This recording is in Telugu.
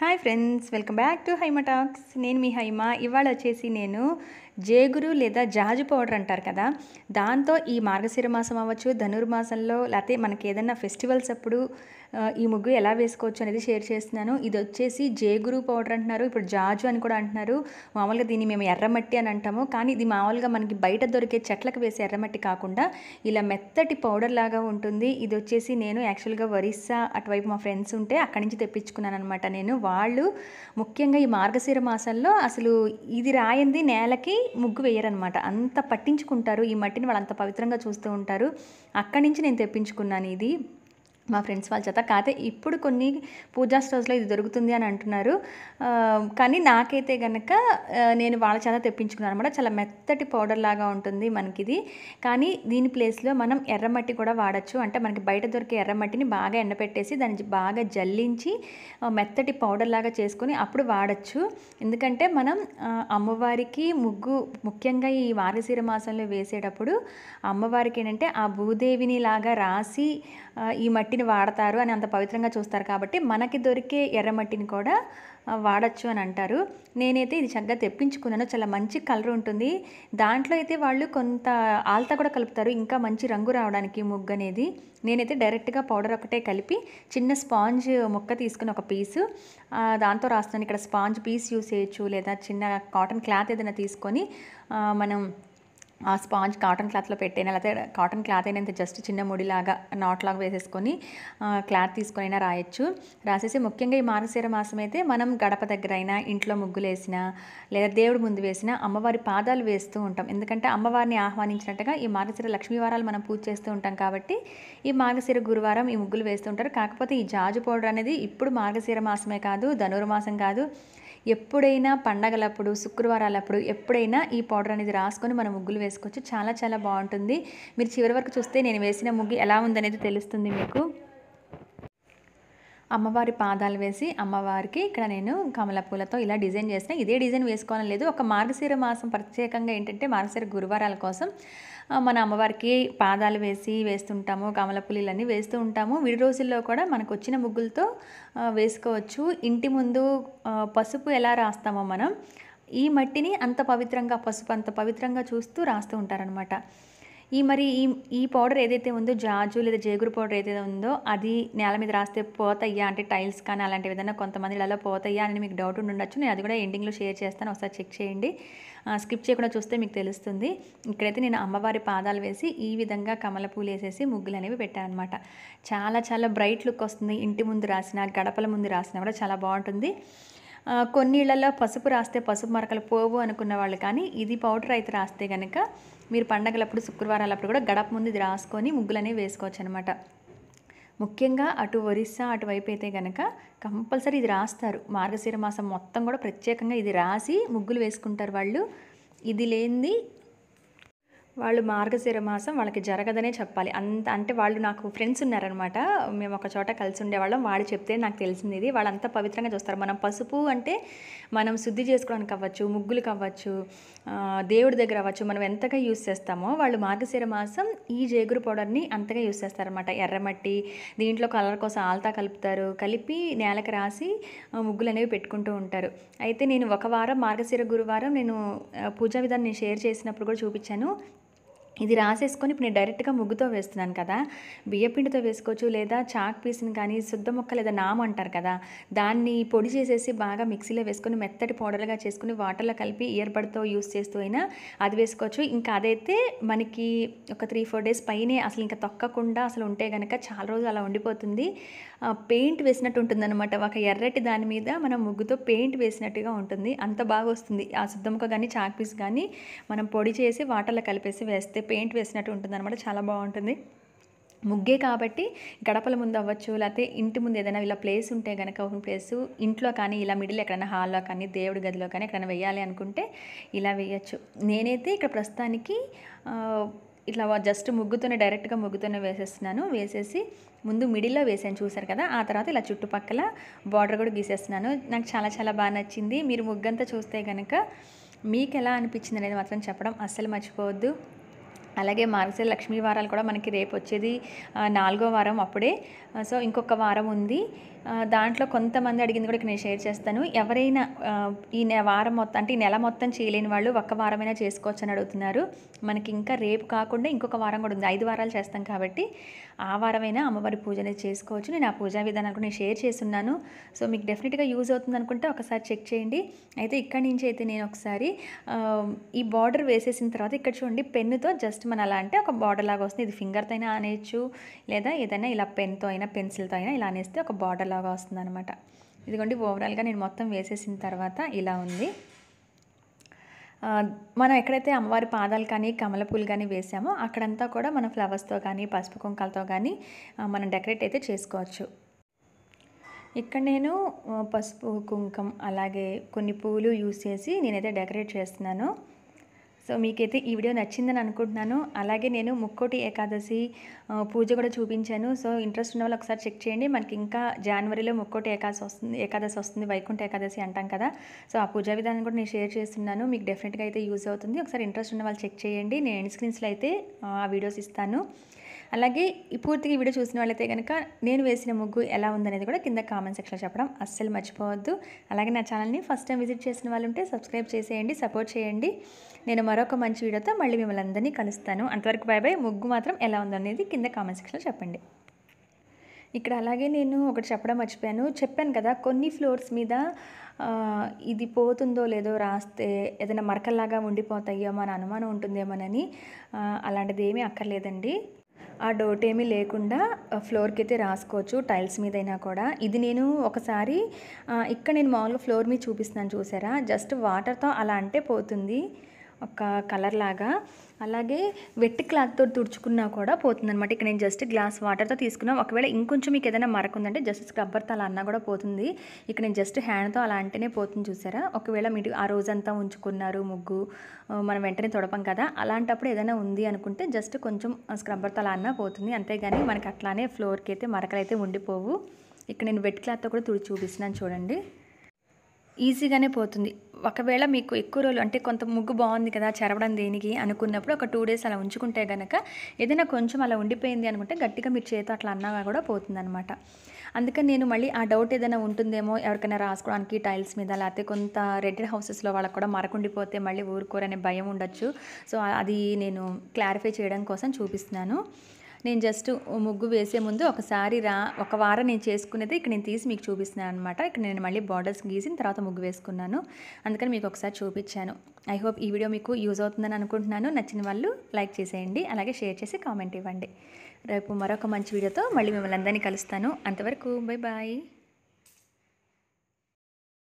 hi friends welcome back to Haima talks నేను మీ హైమ ఇవాళ వచ్చేసి నేను జేగురు లేదా జాజు పౌడర్ అంటారు కదా దాంతో ఈ మార్గశిర మాసం అవ్వచ్చు ధనుర్మాసంలో లేకపోతే మనకి ఏదైనా ఫెస్టివల్స్ అప్పుడు ఈ ముగ్గు ఎలా వేసుకోవచ్చు అనేది షేర్ చేస్తున్నాను ఇది వచ్చేసి జేగురు పౌడర్ అంటున్నారు ఇప్పుడు జాజు అని కూడా అంటున్నారు మామూలుగా దీన్ని మేము ఎర్రమట్టి అని అంటాము కానీ ఇది మామూలుగా మనకి బయట దొరికే చెట్లకు వేసే ఎర్రమట్టి కాకుండా ఇలా మెత్తటి పౌడర్ లాగా ఉంటుంది ఇది వచ్చేసి నేను యాక్చువల్గా వరిస్సా అటువైపు మా ఫ్రెండ్స్ ఉంటే అక్కడి నుంచి తెప్పించుకున్నాను అనమాట నేను వాళ్ళు ముఖ్యంగా ఈ మార్గశీర మాసంలో అసలు ఇది రాయింది నేలకి ముగ్గు వేయరనమాట అంత పట్టించుకుంటారు ఈ మట్టిని వాళ్ళు అంత పవిత్రంగా చూస్తూ ఉంటారు అక్కడి నుంచి నేను తెప్పించుకున్నాను ఇది మా ఫ్రెండ్స్ వాళ్ళ చేత కాకపోతే ఇప్పుడు కొన్ని పూజా స్టోర్స్లో ఇది దొరుకుతుంది అని అంటున్నారు కానీ నాకైతే గనక నేను వాళ్ళ చేత తెప్పించుకున్నాను అనమాట చాలా మెత్తటి పౌడర్ లాగా ఉంటుంది మనకి ఇది కానీ దీని ప్లేస్లో మనం ఎర్రమట్టి కూడా వాడచ్చు అంటే మనకి బయట దొరికే ఎర్రమట్టిని బాగా ఎండపెట్టేసి దాన్ని బాగా జల్లించి మెత్తటి పౌడర్ లాగా చేసుకొని అప్పుడు వాడచ్చు ఎందుకంటే మనం అమ్మవారికి ముగ్గు ముఖ్యంగా ఈ వారసీర మాసంలో వేసేటప్పుడు అమ్మవారికి ఏంటంటే ఆ భూదేవిని లాగా రాసి ఈ మట్టి మట్టిని వాడతారు అని అంత పవిత్రంగా చూస్తారు కాబట్టి మనకి దొరికే ఎర్రమట్టిని కూడా వాడచ్చు అని అంటారు నేనైతే ఇది చక్కగా తెప్పించుకున్నాను చాలా మంచి కలర్ ఉంటుంది దాంట్లో అయితే వాళ్ళు కొంత ఆల్తా కూడా కలుపుతారు ఇంకా మంచి రంగు రావడానికి ముగ్గు అనేది నేనైతే డైరెక్ట్గా పౌడర్ ఒకటే కలిపి చిన్న స్పాంజ్ ముక్క తీసుకుని ఒక పీసు దాంతో రాస్తాను ఇక్కడ స్పాంజ్ పీస్ యూస్ చేయొచ్చు లేదా చిన్న కాటన్ క్లాత్ ఏదైనా తీసుకొని మనం ఆ స్పాంజ్ కాటన్ క్లాత్లో పెట్టైనా లేకపోతే కాటన్ క్లాత్ అయినంత జస్ట్ చిన్న ముడిలాగా నాట్లాగా వేసేసుకొని క్లాత్ అయినా రాయొచ్చు రాసేసి ముఖ్యంగా ఈ మార్గశీర మాసం అయితే మనం గడప దగ్గర అయినా ఇంట్లో ముగ్గులు వేసినా లేదా దేవుడు ముందు వేసినా అమ్మవారి పాదాలు వేస్తూ ఉంటాం ఎందుకంటే అమ్మవారిని ఆహ్వానించినట్టుగా ఈ మార్గశీర లక్ష్మీవారాలు మనం పూజ చేస్తూ ఉంటాం కాబట్టి ఈ మార్గశీర గురువారం ఈ ముగ్గులు వేస్తూ ఉంటారు కాకపోతే ఈ జాజు పౌడర్ అనేది ఇప్పుడు మార్గశీర మాసమే కాదు ధనుర్మాసం కాదు ఎప్పుడైనా పండగలప్పుడు శుక్రవారాలప్పుడు ఎప్పుడైనా ఈ పౌడర్ అనేది రాసుకొని మనం ముగ్గులు వేసుకోవచ్చు చాలా చాలా బాగుంటుంది మీరు చివరి వరకు చూస్తే నేను వేసిన ముగ్గు ఎలా ఉందనేది తెలుస్తుంది మీకు అమ్మవారి పాదాలు వేసి అమ్మవారికి ఇక్కడ నేను కమలపూలతో ఇలా డిజైన్ చేసిన ఇదే డిజైన్ వేసుకోవాలని లేదు ఒక మార్గశీర మాసం ప్రత్యేకంగా ఏంటంటే మార్గశీర గురువారాల కోసం మన అమ్మవారికి పాదాలు వేసి వేస్తుంటాము కమలపులిలన్నీ వేస్తూ ఉంటాము విడి రోజుల్లో కూడా మనకు వచ్చిన ముగ్గులతో వేసుకోవచ్చు ఇంటి ముందు పసుపు ఎలా రాస్తామో మనం ఈ మట్టిని అంత పవిత్రంగా పసుపు అంత పవిత్రంగా చూస్తూ రాస్తూ ఉంటారనమాట ఈ మరి ఈ ఈ పౌడర్ ఏదైతే ఉందో జాజు లేదా జేగురు పౌడర్ ఏదైతే ఉందో అది నేల మీద రాస్తే పోతాయా అంటే టైల్స్ కానీ అలాంటి విధంగా కొంతమంది అలా పోతాయా అని మీకు డౌట్ ఉండొచ్చు నేను అది కూడా ఎండింగ్లో షేర్ చేస్తాను ఒకసారి చెక్ చేయండి స్కిప్ చేయకుండా చూస్తే మీకు తెలుస్తుంది ఇక్కడైతే నేను అమ్మవారి పాదాలు వేసి ఈ విధంగా కమల పూలు వేసేసి ముగ్గులు అనేవి పెట్టాను అనమాట చాలా చాలా బ్రైట్ లుక్ వస్తుంది ఇంటి ముందు రాసిన గడపల ముందు రాసినా కూడా చాలా బాగుంటుంది కొన్నిళ్ళల్లో పసుపు రాస్తే పసుపు మరకలు పోవు అనుకున్న వాళ్ళు కానీ ఇది పౌడర్ అయితే రాస్తే కనుక మీరు పండగలప్పుడు శుక్రవారాలప్పుడు కూడా గడప ముందు ఇది రాసుకొని ముగ్గులనే వేసుకోవచ్చు అనమాట ముఖ్యంగా అటు ఒరిస్సా అటువైపు అయితే కనుక కంపల్సరీ ఇది రాస్తారు మార్గశిర మాసం మొత్తం కూడా ప్రత్యేకంగా ఇది రాసి ముగ్గులు వేసుకుంటారు వాళ్ళు ఇది లేనిది వాళ్ళు మార్గశిర మాసం వాళ్ళకి జరగదనే చెప్పాలి అంత అంటే వాళ్ళు నాకు ఫ్రెండ్స్ ఉన్నారనమాట మేము ఒక చోట కలిసి ఉండేవాళ్ళం వాళ్ళు చెప్తే నాకు తెలిసింది ఇది వాళ్ళు అంత పవిత్రంగా చూస్తారు మనం పసుపు అంటే మనం శుద్ధి చేసుకోవడానికి అవ్వచ్చు ముగ్గులకు అవ్వచ్చు దేవుడి దగ్గర అవ్వచ్చు మనం ఎంతగా యూస్ చేస్తామో వాళ్ళు మార్గశిర మాసం ఈ జేగురు పౌడర్ని అంతగా యూస్ చేస్తారనమాట ఎర్రమట్టి దీంట్లో కలర్ కోసం ఆల్తా కలుపుతారు కలిపి నేలకు రాసి ముగ్గులు అనేవి పెట్టుకుంటూ ఉంటారు అయితే నేను ఒక వారం మార్గశిర గురువారం నేను పూజా విధానం నేను షేర్ చేసినప్పుడు కూడా చూపించాను ఇది రాసేసుకొని ఇప్పుడు నేను డైరెక్ట్గా ముగ్గుతో వేస్తున్నాను కదా బియ్యపిండితో వేసుకోవచ్చు లేదా చాక్ పీస్ని కానీ శుద్ధ ముక్క లేదా నామ అంటారు కదా దాన్ని పొడి చేసేసి బాగా మిక్సీలో వేసుకొని మెత్తటి పౌడర్గా చేసుకుని వాటర్లో కలిపి ఇయర్బడ్తో యూస్ చేస్తూ అయినా అది వేసుకోవచ్చు ఇంకా అదైతే మనకి ఒక త్రీ ఫోర్ డేస్ పైనే అసలు ఇంకా తొక్కకుండా అసలు ఉంటే కనుక చాలా రోజులు అలా ఉండిపోతుంది పెయింట్ వేసినట్టు ఉంటుందన్నమాట ఒక ఎర్రటి దాని మీద మనం ముగ్గుతో పెయింట్ వేసినట్టుగా ఉంటుంది అంత బాగా వస్తుంది ఆ శుద్ధముక్క కానీ చాక్ పీస్ కానీ మనం పొడి చేసి వాటర్లో కలిపేసి వేస్తే పెయింట్ వేసినట్టు ఉంటుంది అనమాట చాలా బాగుంటుంది ముగ్గే కాబట్టి గడపల ముందు అవ్వచ్చు లేకపోతే ఇంటి ముందు ఏదైనా ఇలా ప్లేస్ ఉంటే కనుక ఓపెన్ ప్లేస్ ఇంట్లో కానీ ఇలా మిడిల్ ఎక్కడైనా హాల్లో కానీ దేవుడి గదిలో కానీ ఎక్కడైనా వేయాలి అనుకుంటే ఇలా వేయచ్చు నేనైతే ఇక్కడ ప్రస్తుతానికి ఇట్లా జస్ట్ ముగ్గుతోనే డైరెక్ట్గా ముగ్గుతోనే వేసేస్తున్నాను వేసేసి ముందు మిడిల్లో వేసాను చూసారు కదా ఆ తర్వాత ఇలా చుట్టుపక్కల బార్డర్ కూడా గీసేస్తున్నాను నాకు చాలా చాలా బాగా నచ్చింది మీరు ముగ్గంతా చూస్తే కనుక మీకు ఎలా అనిపించింది అనేది మాత్రం చెప్పడం అస్సలు మర్చిపోవద్దు అలాగే మార్గశ లక్ష్మీ వారాలు కూడా మనకి రేపు వచ్చేది నాలుగో వారం అప్పుడే సో ఇంకొక వారం ఉంది దాంట్లో కొంతమంది అడిగింది కూడా నేను షేర్ చేస్తాను ఎవరైనా ఈ వారం మొత్తం అంటే ఈ నెల మొత్తం చేయలేని వాళ్ళు ఒక్క వారమైనా చేసుకోవచ్చు అని అడుగుతున్నారు మనకి ఇంకా రేపు కాకుండా ఇంకొక వారం కూడా ఉంది ఐదు వారాలు చేస్తాం కాబట్టి ఆ వారమైనా అమ్మవారి పూజ అనేది చేసుకోవచ్చు నేను ఆ పూజా విధానాలు కూడా నేను షేర్ చేస్తున్నాను సో మీకు డెఫినెట్గా యూజ్ అవుతుంది అనుకుంటే ఒకసారి చెక్ చేయండి అయితే ఇక్కడి నుంచి అయితే నేను ఒకసారి ఈ బార్డర్ వేసేసిన తర్వాత ఇక్కడ చూడండి పెన్నుతో జస్ట్ మన అలా అంటే ఒక బార్డర్ లాగా వస్తుంది ఇది ఫింగర్తో అయినా అనేచ్చు లేదా ఏదైనా ఇలా పెన్తో అయినా పెన్సిల్తో అయినా ఇలా అనేస్తే ఒక బార్డర్ లాగా వస్తుందన్నమాట ఇదిగోండి ఓవరాల్గా నేను మొత్తం వేసేసిన తర్వాత ఇలా ఉంది మనం ఎక్కడైతే అమ్మవారి పాదాలు కానీ కమలపూలు కానీ వేసామో అక్కడంతా కూడా మనం ఫ్లవర్స్తో కానీ పసుపు కుంకాలతో కానీ మనం డెకరేట్ అయితే చేసుకోవచ్చు ఇక్కడ నేను పసుపు కుంకం అలాగే కొన్ని పూలు యూస్ చేసి నేనైతే డెకరేట్ చేస్తున్నాను సో మీకైతే ఈ వీడియో నచ్చిందని అనుకుంటున్నాను అలాగే నేను ముక్కోటి ఏకాదశి పూజ కూడా చూపించాను సో ఇంట్రెస్ట్ ఉన్న వాళ్ళు ఒకసారి చెక్ చేయండి మనకి ఇంకా జనవరిలో ముక్కోటి ఏకాదశి వస్తుంది ఏకాదశి వస్తుంది వైకుంఠ ఏకాదశి అంటాం కదా సో ఆ పూజా విధానం కూడా నేను షేర్ చేస్తున్నాను మీకు డెఫినెట్గా అయితే యూజ్ అవుతుంది ఒకసారి ఇంట్రెస్ట్ ఉన్న వాళ్ళు చెక్ చేయండి నేను ఎండ్ స్క్రీన్స్లో అయితే ఆ వీడియోస్ ఇస్తాను అలాగే ఈ పూర్తిగా వీడియో చూసిన వాళ్ళైతే కనుక నేను వేసిన ముగ్గు ఎలా ఉందనేది కూడా కింద కామెంట్ సెక్షన్లో చెప్పడం అస్సలు మర్చిపోవద్దు అలాగే నా ఛానల్ని ఫస్ట్ టైం విజిట్ చేసిన వాళ్ళు ఉంటే సబ్స్క్రైబ్ చేసేయండి సపోర్ట్ చేయండి నేను మరొక మంచి వీడియోతో మళ్ళీ మిమ్మల్ని అందరినీ కలుస్తాను అంతవరకు బాయ్ బాయ్ ముగ్గు మాత్రం ఎలా ఉందనేది కింద కామెంట్ సెక్షన్లో చెప్పండి ఇక్కడ అలాగే నేను ఒకటి చెప్పడం మర్చిపోయాను చెప్పాను కదా కొన్ని ఫ్లోర్స్ మీద ఇది పోతుందో లేదో రాస్తే ఏదైనా మరకల్లాగా ఉండిపోతాయో మన అనుమానం ఉంటుందేమోనని అలాంటిది ఏమీ అక్కర్లేదండి ఆ డౌట్ ఏమీ లేకుండా ఫ్లోర్కి అయితే రాసుకోవచ్చు టైల్స్ మీదైనా కూడా ఇది నేను ఒకసారి ఇక్కడ నేను మామూలుగా ఫ్లోర్ మీద చూపిస్తున్నాను చూసారా జస్ట్ వాటర్తో అలా అంటే పోతుంది ఒక కలర్ లాగా అలాగే వెట్టి క్లాత్తో తుడుచుకున్నా కూడా పోతుందనమాట ఇక్కడ నేను జస్ట్ గ్లాస్ వాటర్తో తీసుకున్నాం ఒకవేళ ఇంకొంచెం మీకు ఏదైనా మరక ఉందంటే జస్ట్ స్క్రబ్బర్తో అలా అన్నా కూడా పోతుంది ఇక్కడ నేను జస్ట్ హ్యాండ్తో అలా అంటేనే పోతుంది చూసారా ఒకవేళ మీరు ఆ రోజంతా ఉంచుకున్నారు ముగ్గు మనం వెంటనే తొడపం కదా అలాంటప్పుడు ఏదైనా ఉంది అనుకుంటే జస్ట్ కొంచెం స్క్రబ్బర్తో అలా అన్నా పోతుంది అంతేగాని మనకి అట్లానే ఫ్లోర్కి అయితే మరకలు అయితే ఉండిపోవు ఇక్కడ నేను వెట్ క్లాత్తో కూడా తుడిచి చూపిస్తున్నాను చూడండి ఈజీగానే పోతుంది ఒకవేళ మీకు ఎక్కువ రోజులు అంటే కొంత ముగ్గు బాగుంది కదా చెరవడం దేనికి అనుకున్నప్పుడు ఒక టూ డేస్ అలా ఉంచుకుంటే కనుక ఏదైనా కొంచెం అలా ఉండిపోయింది అనుకుంటే గట్టిగా మీరు చేతో అట్లా అన్నా కూడా పోతుందనమాట అందుకని నేను మళ్ళీ ఆ డౌట్ ఏదైనా ఉంటుందేమో ఎవరికైనా రాసుకోవడానికి టైల్స్ మీద లేకపోతే కొంత రెడ్డెడ్ హౌసెస్లో వాళ్ళకు కూడా మరకుండిపోతే మళ్ళీ ఊరుకోరనే భయం ఉండొచ్చు సో అది నేను క్లారిఫై చేయడం కోసం చూపిస్తున్నాను నేను జస్ట్ ముగ్గు వేసే ముందు ఒకసారి రా ఒక వారం నేను చేసుకునేది ఇక్కడ నేను తీసి మీకు చూపిస్తున్నాను అనమాట ఇక్కడ నేను మళ్ళీ బార్డర్స్ గీసిన తర్వాత ముగ్గు వేసుకున్నాను అందుకని మీకు ఒకసారి చూపించాను ఐ హోప్ ఈ వీడియో మీకు యూజ్ అవుతుందని అనుకుంటున్నాను నచ్చిన వాళ్ళు లైక్ చేసేయండి అలాగే షేర్ చేసి కామెంట్ ఇవ్వండి రేపు మరొక మంచి వీడియోతో మళ్ళీ మిమ్మల్ని అందరినీ కలుస్తాను అంతవరకు బై బాయ్